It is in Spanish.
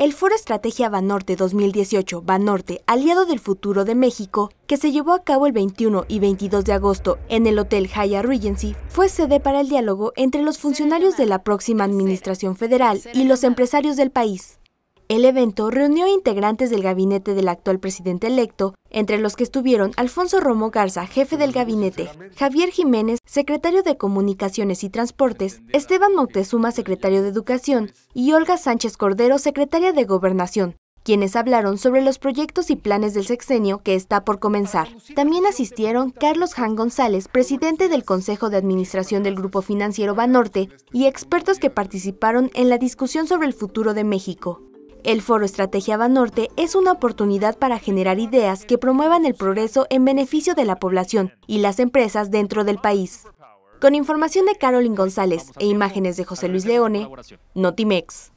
El Foro Estrategia Banorte 2018 Banorte, aliado del futuro de México, que se llevó a cabo el 21 y 22 de agosto en el Hotel Haya Regency, fue sede para el diálogo entre los funcionarios de la próxima administración federal y los empresarios del país. El evento reunió integrantes del gabinete del actual presidente electo, entre los que estuvieron Alfonso Romo Garza, jefe del gabinete, Javier Jiménez, secretario de Comunicaciones y Transportes, Esteban Moctezuma, secretario de Educación, y Olga Sánchez Cordero, secretaria de Gobernación quienes hablaron sobre los proyectos y planes del sexenio que está por comenzar. También asistieron Carlos Jan González, presidente del Consejo de Administración del Grupo Financiero Banorte, y expertos que participaron en la discusión sobre el futuro de México. El Foro Estrategia Banorte es una oportunidad para generar ideas que promuevan el progreso en beneficio de la población y las empresas dentro del país. Con información de Carolyn González e imágenes de José Luis Leone, Notimex.